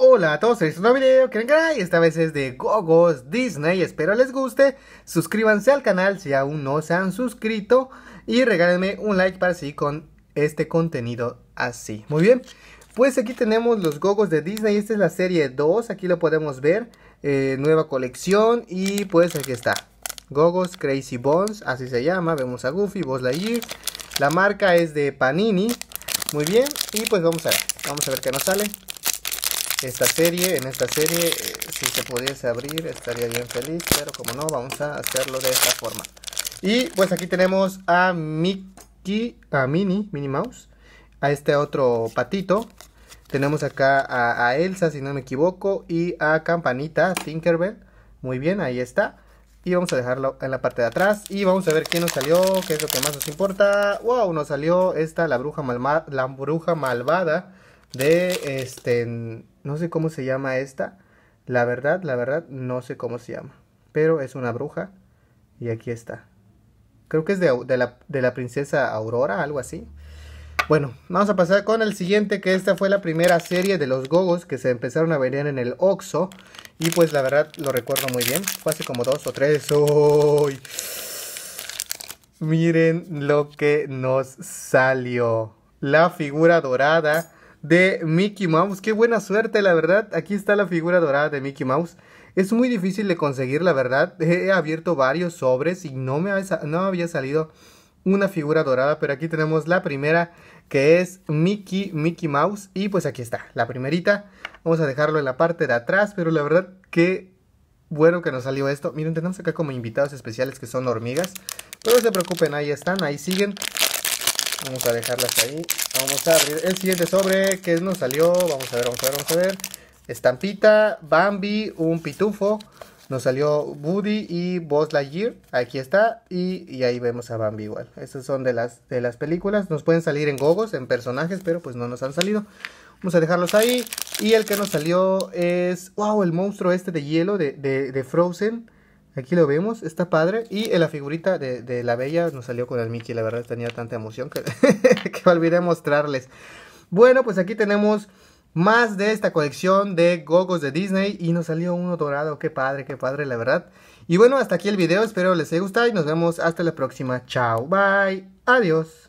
Hola a todos, es un nuevo video, y Esta vez es de Gogos Disney, espero les guste. Suscríbanse al canal si aún no se han suscrito y regálenme un like para seguir con este contenido así. Muy bien, pues aquí tenemos los Gogos de Disney, esta es la serie 2, aquí lo podemos ver, eh, nueva colección y pues aquí está. Gogos Crazy Bones, así se llama, vemos a Goofy, Buzz Lightyear. La marca es de Panini, muy bien, y pues vamos a ver, vamos a ver qué nos sale esta serie. En esta serie, eh, si se pudiese abrir, estaría bien feliz, pero como no, vamos a hacerlo de esta forma. Y pues aquí tenemos a Mickey, a Minnie, Minnie Mouse, a este otro patito. Tenemos acá a, Elsa, si no me equivoco, y a Campanita, Tinkerbell. Muy bien, ahí está. Y vamos a dejarlo en la parte de atrás. Y vamos a ver qué nos salió, qué es lo que más nos importa. ¡Wow! Nos salió esta, la bruja, mal la bruja malvada de este no sé cómo se llama esta la verdad la verdad no sé cómo se llama pero es una bruja y aquí está creo que es de, la, princesa Aurora algo así bueno vamos a pasar con el siguiente que esta fue la primera serie de los gogos que se empezaron a vender en el Oxxo y pues la verdad lo recuerdo muy bien fue hace como dos o tres hoy miren lo que nos salió la figura dorada de Mickey Mouse. Qué buena suerte, la verdad. Aquí está la figura dorada de Mickey Mouse. Es muy difícil de conseguir, la verdad. He abierto varios sobres y no me no había salido una figura dorada. Pero aquí tenemos la primera que es Mickey, Mickey Mouse. Y pues aquí está, la primerita. Vamos a dejarlo en la parte de atrás, pero la verdad que bueno que nos salió esto. Miren, tenemos acá como invitados especiales que son hormigas. Pero no se preocupen, ahí están, ahí siguen. Vamos a dejarlas ahí. Vamos a abrir el siguiente sobre que nos salió. Vamos a ver, vamos a ver, vamos a ver. Estampita, Bambi, un pitufo. Nos salió Woody y Buzz Lightyear. Aquí está. Y, ahí vemos a Bambi igual. Estas son de las, de las películas. Nos pueden salir en gogos, en personajes, pero pues no nos han salido. Vamos a dejarlos ahí. Y el que nos salió es... ¡Wow! El monstruo este de hielo de, de Frozen. Aquí lo vemos, está padre. Y en eh, la figurita de, la bella nos salió con el Mickey. La verdad tenía tanta emoción que, que olvidé mostrarles. Bueno, pues aquí tenemos más de esta colección de gogos de Disney. Y nos salió uno dorado. Qué padre, qué padre, la verdad. Y bueno, hasta aquí el video. Espero les haya gustado y nos vemos hasta la próxima. Chao, bye. Adiós.